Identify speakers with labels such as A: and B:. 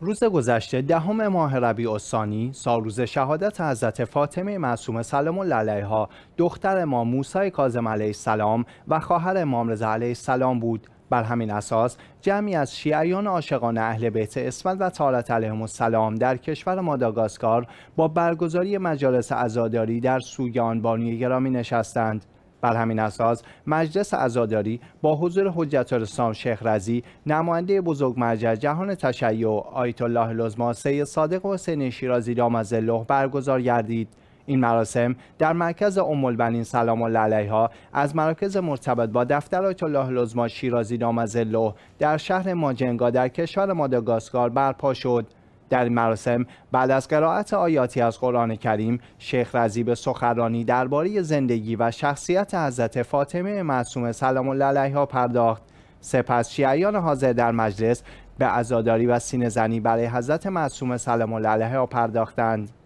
A: روز گذشته دهم ماه ربیع الثانی روز شهادت حضرت فاطمه معصومه سلام الله علیها دختر امام موسی کاظم علیه السلام و خواهر امام رضا علیه السلام بود بر همین اساس جمعی از شیعیان عاشقان اهل بیت اسمت و طارت علیهم السلام در کشور ماداگاسکار با برگزاری مجالس عزاداری در سوگان بانوی گرامی نشستند بر همین اساس مجلس عزاداری با حضور حجت الاسلام شیخ رزی نماینده بزرگ مرجع جهان تشیع آیت الله لزما سید صادق حسین شیرازی دامز الله برگزار گردید این مراسم در مرکز ام البنین سلام الله علیها از مراکز مرتبط با دفتر آیت الله لزما شیرازی الله در شهر ماجنگا در کشور ماداگاسکار برپا شد در این مراسم بعد از قرائت آیاتی از قرآن کریم شیخ رزی به سخرانی درباره زندگی و شخصیت حضرت فاطمه معصومه سلام الله علیها پرداخت سپس شیعیان حاضر در مجلس به عزاداری و زنی برای حضرت معصومه سلام الله علیها پرداختند